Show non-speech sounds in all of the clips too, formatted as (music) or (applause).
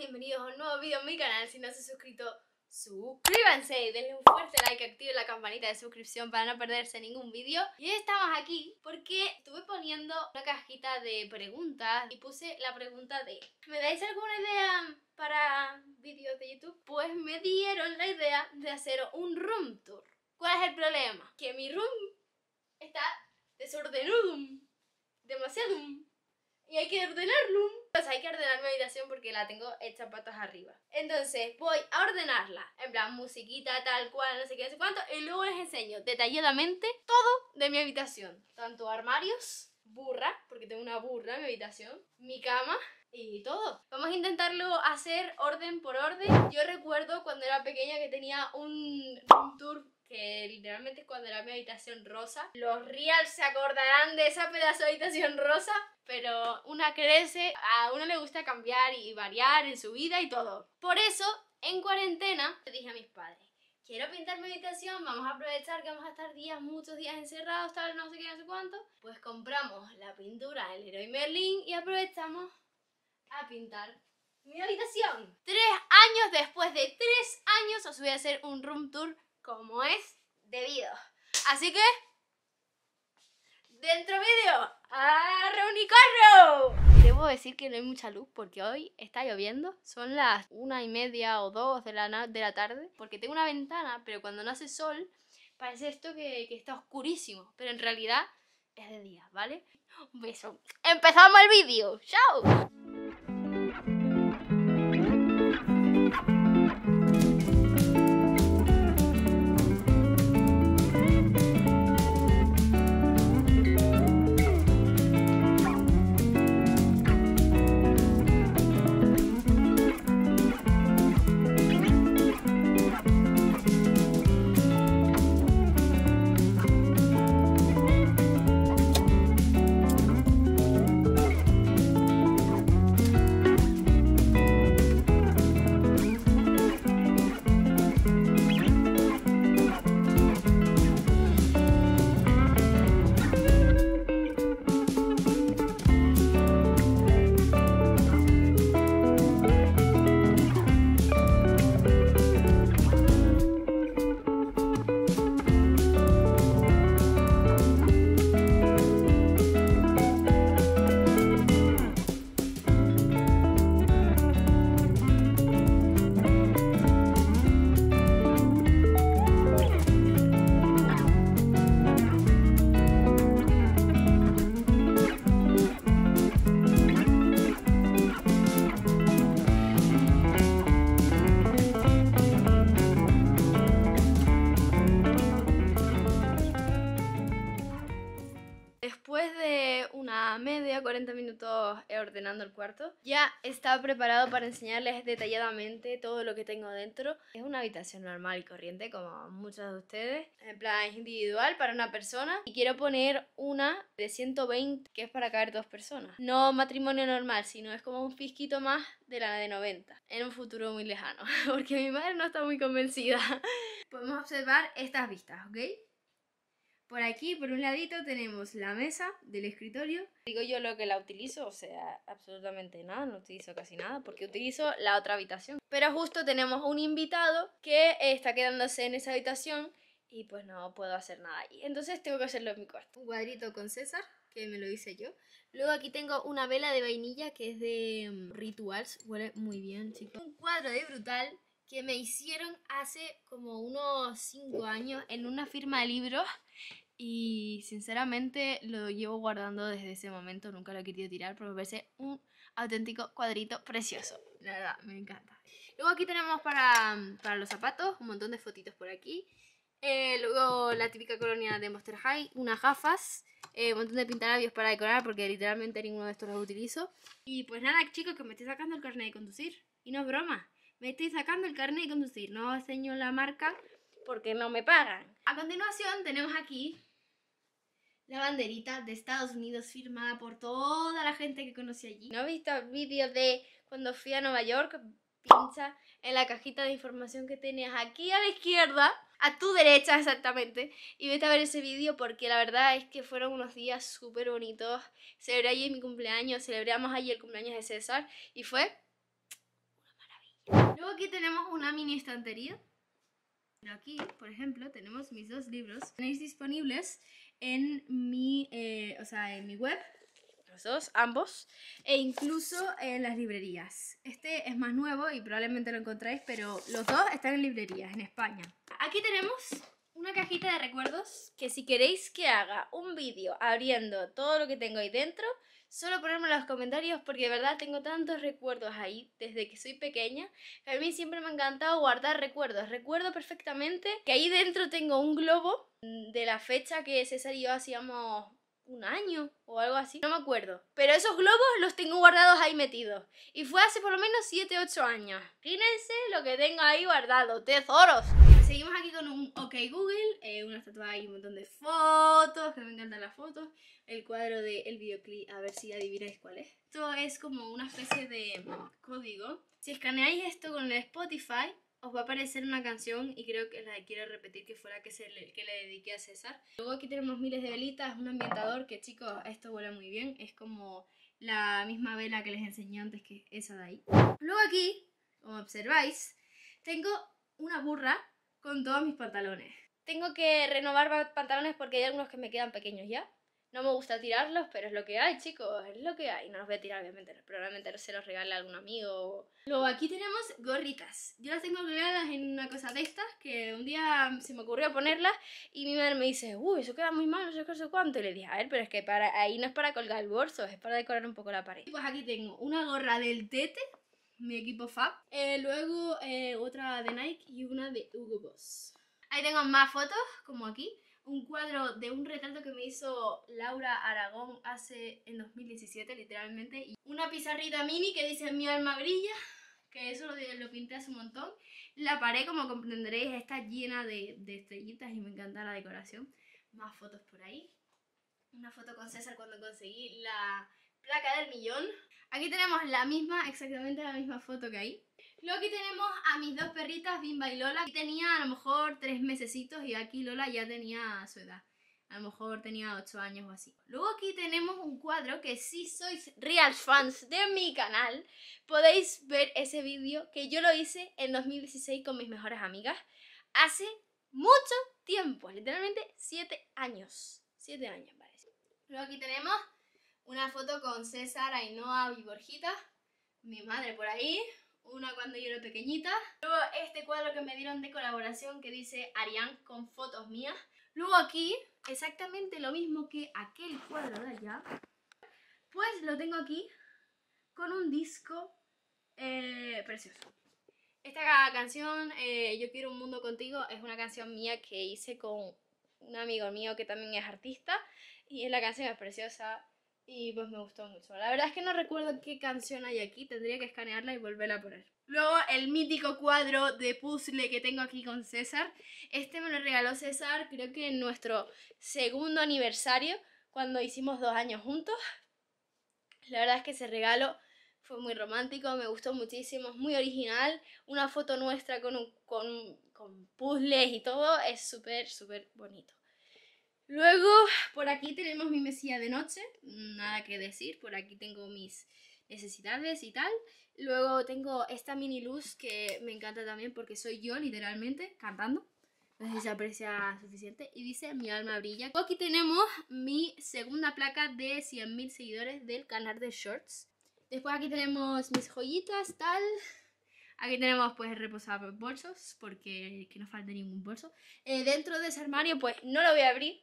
bienvenidos a un nuevo vídeo en mi canal. Si no se han suscrito, suscríbanse y denle un fuerte like, activen la campanita de suscripción para no perderse ningún vídeo. Y hoy estamos aquí porque estuve poniendo una cajita de preguntas y puse la pregunta de ¿Me dais alguna idea para vídeos de YouTube? Pues me dieron la idea de hacer un room tour. ¿Cuál es el problema? Que mi room está desordenado, demasiado y hay que ordenarlo pues hay que ordenar mi habitación porque la tengo hecha patas arriba. Entonces voy a ordenarla. En plan, musiquita, tal cual, no sé qué, no sé cuánto. Y luego les enseño detalladamente todo de mi habitación. Tanto armarios, burra, porque tengo una burra en mi habitación, mi cama y todo. Vamos a intentarlo hacer orden por orden. Yo recuerdo cuando era pequeña que tenía un, un tour que literalmente cuando era mi habitación rosa, los real se acordarán de esa pedazo de habitación rosa, pero una crece, a uno le gusta cambiar y variar en su vida y todo. Por eso, en cuarentena, le dije a mis padres, quiero pintar mi habitación, vamos a aprovechar que vamos a estar días, muchos días encerrados, tal, no sé qué, no sé cuánto. Pues compramos la pintura del héroe Merlin y aprovechamos a pintar mi habitación. Tres años después de tres años os voy a hacer un room tour como es debido. Así que, dentro vídeo, a reunirnos. Debo decir que no hay mucha luz porque hoy está lloviendo. Son las una y media o dos de la, de la tarde porque tengo una ventana, pero cuando no hace sol parece esto que, que está oscurísimo, pero en realidad es de día, ¿vale? Un beso. ¡Empezamos el vídeo! ¡Chao! He eh, ordenando el cuarto. Ya está preparado para enseñarles detalladamente todo lo que tengo dentro. Es una habitación normal y corriente, como muchos de ustedes. En plan, es individual para una persona. Y quiero poner una de 120, que es para caer dos personas. No matrimonio normal, sino es como un fisquito más de la de 90. En un futuro muy lejano, (laughs) porque mi madre no está muy convencida. (laughs) Podemos observar estas vistas, ¿ok? Por aquí, por un ladito, tenemos la mesa del escritorio. Digo yo lo que la utilizo, o sea, absolutamente nada, no utilizo casi nada, porque utilizo la otra habitación. Pero justo tenemos un invitado que está quedándose en esa habitación y pues no puedo hacer nada. ahí. entonces tengo que hacerlo en mi cuarto. Un cuadrito con César, que me lo hice yo. Luego aquí tengo una vela de vainilla que es de mm, Rituals, huele muy bien, chicos. Un cuadro de Brutal que me hicieron hace como unos 5 años en una firma de libros y sinceramente lo llevo guardando desde ese momento, nunca lo he querido tirar, porque me parece un auténtico cuadrito precioso. La verdad, me encanta. Luego aquí tenemos para, para los zapatos, un montón de fotitos por aquí. Eh, luego la típica colonia de Monster High, unas gafas, eh, un montón de pintalabios para decorar porque literalmente ninguno de estos los utilizo. Y pues nada chicos, que me estoy sacando el carnet de conducir. Y no es broma. Me estoy sacando el carnet de conducir, no enseño la marca porque no me pagan. A continuación tenemos aquí la banderita de Estados Unidos firmada por toda la gente que conocí allí. ¿No has visto vídeo de cuando fui a Nueva York? Pincha en la cajita de información que tenías aquí a la izquierda, a tu derecha exactamente, y vete a ver ese vídeo porque la verdad es que fueron unos días súper bonitos. Celebré allí mi cumpleaños, celebramos allí el cumpleaños de César y fue Luego aquí tenemos una mini estantería. Aquí, por ejemplo, tenemos mis dos libros. Tenéis disponibles en mi, eh, en mi web, los dos, ambos, e incluso en las librerías. Este es más nuevo y probablemente lo encontráis, pero los dos están en librerías, en España. Aquí tenemos una cajita de recuerdos que si queréis que haga un vídeo abriendo todo lo que tengo ahí dentro, Solo ponerme en los comentarios porque de verdad tengo tantos recuerdos ahí desde que soy pequeña. A mí siempre me ha encantado guardar recuerdos. Recuerdo perfectamente que ahí dentro tengo un globo de la fecha que César y yo hacíamos un año o algo así, no me acuerdo. Pero esos globos los tengo guardados ahí metidos. Y fue hace por lo menos 7-8 años. Fíjense lo que tengo ahí guardado, tesoros seguimos aquí con un OK Google, eh, una estatua y un montón de fotos, que me encantan las fotos, el cuadro del videoclip, a ver si adivináis cuál es. Esto es como una especie de código. Si escaneáis esto con el Spotify, os va a aparecer una canción y creo que la quiero repetir que fue la que, se le, que le dediqué a César. Luego aquí tenemos miles de velitas, un ambientador que chicos, esto huele muy bien, es como la misma vela que les enseñé antes que esa de ahí. Luego aquí, como observáis, tengo una burra con todos mis pantalones. Tengo que renovar pantalones porque hay algunos que me quedan pequeños ya. No me gusta tirarlos, pero es lo que hay, chicos, es lo que hay. No los voy a tirar, obviamente, probablemente se los regale a algún amigo. Luego, aquí tenemos gorritas. Yo las tengo colgadas en una cosa de estas, que un día se me ocurrió ponerlas y mi madre me dice, uy, eso queda muy mal, no sé qué, sé cuánto. Y le dije, a ver, pero es que para ahí no es para colgar el bolso, es para decorar un poco la pared. Y pues aquí tengo una gorra del tete, mi equipo Fab. Eh, luego eh, otra de Nike y una de Hugo Boss. Ahí tengo más fotos, como aquí. Un cuadro de un retrato que me hizo Laura Aragón hace en 2017, literalmente. Y una pizarrita mini que dice mi alma brilla, que eso lo, pinté hace un montón. La pared, como comprenderéis, está llena de estrellitas y me encanta la decoración. Más fotos por ahí. Una foto con César cuando conseguí la, placa del millón. Aquí tenemos la misma, exactamente la misma foto que ahí. Luego aquí tenemos a mis dos perritas, Bimba y Lola. que tenía a lo mejor tres mesecitos y aquí Lola ya tenía su edad. A lo mejor tenía ocho años o así. Luego aquí tenemos un cuadro que si sois real fans de mi canal, podéis ver ese vídeo que yo lo hice en 2016 con mis mejores amigas. Hace mucho tiempo, literalmente siete años. Siete años, parece. Luego aquí tenemos una foto con César, Ainhoa y Borjita, mi madre por ahí, una cuando yo era pequeñita. Luego este cuadro que me dieron de colaboración que dice Arián con fotos mías. Luego aquí, exactamente lo mismo que aquel cuadro de allá, pues lo tengo aquí con un disco eh, precioso. Esta canción, eh, Yo quiero un mundo contigo, es una canción mía que hice con un amigo mío que también es artista y es la canción es preciosa, y pues me gustó mucho. La verdad es que no recuerdo qué canción hay aquí, tendría que escanearla y volverla a poner. Luego el mítico cuadro de puzzle que tengo aquí con César. Este me lo regaló César creo que en nuestro segundo aniversario, cuando hicimos dos años juntos. La verdad es que ese regalo fue muy romántico, me gustó muchísimo, es muy original. Una foto nuestra con, con, con puzzles y todo es súper, súper bonito. Luego, por aquí tenemos mi mesilla de noche, nada que decir, por aquí tengo mis necesidades y tal. Luego tengo esta mini luz que me encanta también porque soy yo literalmente cantando. No sé si se aprecia suficiente. Y dice, mi alma brilla. Aquí tenemos mi segunda placa de 100.000 seguidores del canal de Shorts. Después aquí tenemos mis joyitas, tal. Aquí tenemos pues reposar bolsos porque que no falte ningún bolso. Eh, dentro de ese armario pues no lo voy a abrir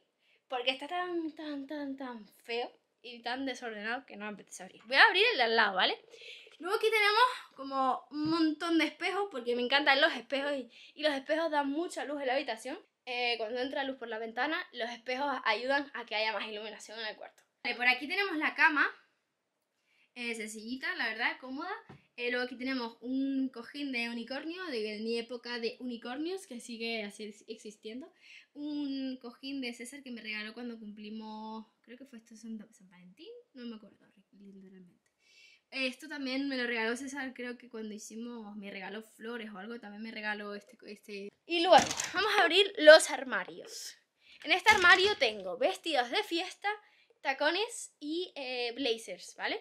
porque está tan, tan, tan, tan feo y tan desordenado que no me apetece abrir. Voy a abrir el de al lado, ¿vale? Luego aquí tenemos como un montón de espejos, porque me encantan los espejos y, los espejos dan mucha luz en la habitación. Eh, cuando entra luz por la ventana, los espejos ayudan a que haya más iluminación en el cuarto. Vale, por aquí tenemos la cama, eh, sencillita, la verdad, cómoda. Eh, luego aquí tenemos un cojín de unicornio, de mi época de unicornios, que sigue así existiendo. Un cojín de César que me regaló cuando cumplimos, creo que fue esto San, Valentín, no me acuerdo, literalmente. Esto también me lo regaló César, creo que cuando hicimos, me regaló flores o algo, también me regaló este, este... Y luego, vamos a abrir los armarios. En este armario tengo vestidos de fiesta, tacones y eh, blazers, ¿vale?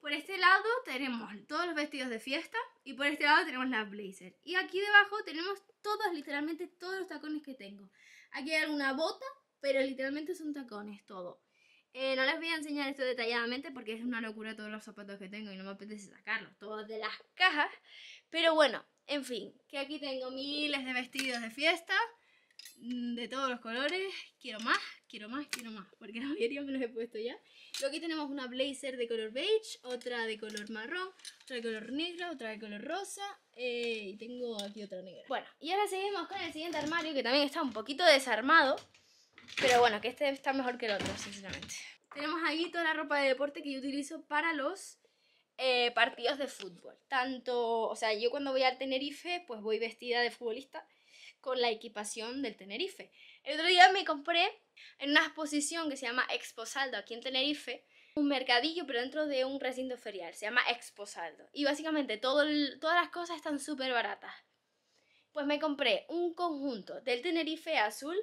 Por este lado tenemos todos los vestidos de fiesta y por este lado tenemos la blazer. Y aquí debajo tenemos todos, literalmente todos los tacones que tengo. Aquí hay alguna bota, pero literalmente son tacones, todo. Eh, no les voy a enseñar esto detalladamente porque es una locura todos los zapatos que tengo y no me apetece sacarlos, todos de las cajas. Pero bueno, en fin, que aquí tengo miles de vestidos de fiesta, mm, de todos los colores, quiero más, quiero más, quiero más, porque la mayoría me los he puesto ya. Luego aquí tenemos una blazer de color beige, otra de color marrón, otra de color negro, otra de color rosa eh, y tengo aquí otra negra. Bueno, y ahora seguimos con el siguiente armario que también está un poquito desarmado, pero bueno, que este está mejor que el otro, sinceramente. Tenemos aquí toda la ropa de deporte que yo utilizo para los eh, partidos de fútbol. Tanto, o sea, yo cuando voy al Tenerife, pues voy vestida de futbolista con la equipación del Tenerife. El otro día me compré en una exposición que se llama Exposaldo aquí en Tenerife, un mercadillo pero dentro de un recinto ferial, se llama Exposaldo. Y básicamente todo todas las cosas están súper baratas. Pues me compré un conjunto del Tenerife azul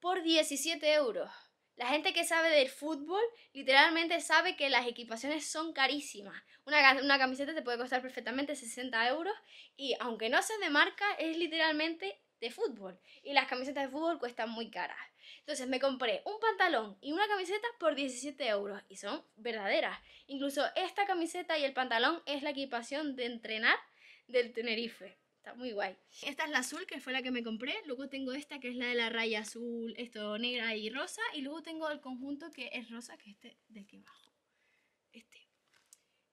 por 17 euros. La gente que sabe del fútbol literalmente sabe que las equipaciones son carísimas. Una, una, camiseta te puede costar perfectamente 60 euros y aunque no sea de marca, es literalmente de fútbol y las camisetas de fútbol cuestan muy caras. Entonces me compré un pantalón y una camiseta por 17 euros y son verdaderas. Incluso esta camiseta y el pantalón es la equipación de entrenar del Tenerife. Está muy guay. Esta es la azul, que fue la que me compré. Luego tengo esta, que es la de la raya azul, esto negra y rosa. Y luego tengo el conjunto que es rosa, que es este de aquí abajo. Este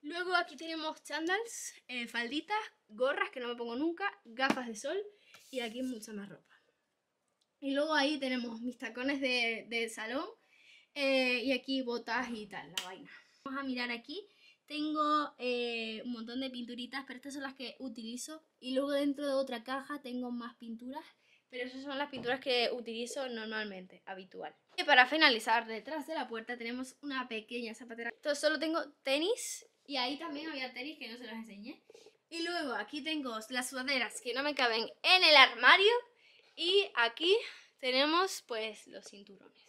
Luego aquí tenemos chandals, eh, falditas, gorras que no me pongo nunca, gafas de sol y aquí mucha más ropa. Y luego ahí tenemos mis tacones de, salón eh, y aquí botas y tal, la vaina. Vamos a mirar aquí. Tengo eh, un montón de pinturitas, pero estas son las que utilizo. Y luego dentro de otra caja tengo más pinturas, pero esas son las pinturas que utilizo normalmente, habitual. Y para finalizar, detrás de la puerta tenemos una pequeña zapatera. Entonces solo tengo tenis y ahí también había tenis que no se los enseñé. Y luego aquí tengo las sudaderas que no me caben en el armario. Y aquí tenemos pues los cinturones.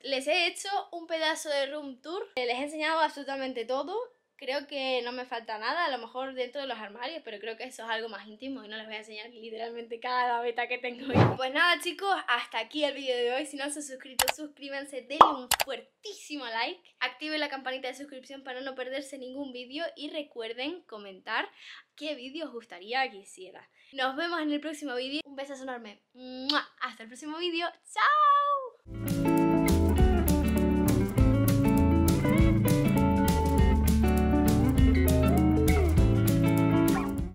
Les he hecho un pedazo de room tour. Les he enseñado absolutamente todo creo que no me falta nada, a lo mejor dentro de los armarios, pero creo que eso es algo más íntimo y no les voy a enseñar literalmente cada gaveta que tengo (laughs) Pues nada chicos, hasta aquí el vídeo de hoy, si no se han suscrito, suscríbanse, denle un fuertísimo like, activen la campanita de suscripción para no perderse ningún vídeo y recuerden comentar qué vídeo os gustaría que hiciera. Nos vemos en el próximo vídeo, un beso enorme, hasta el próximo vídeo, ¡chao!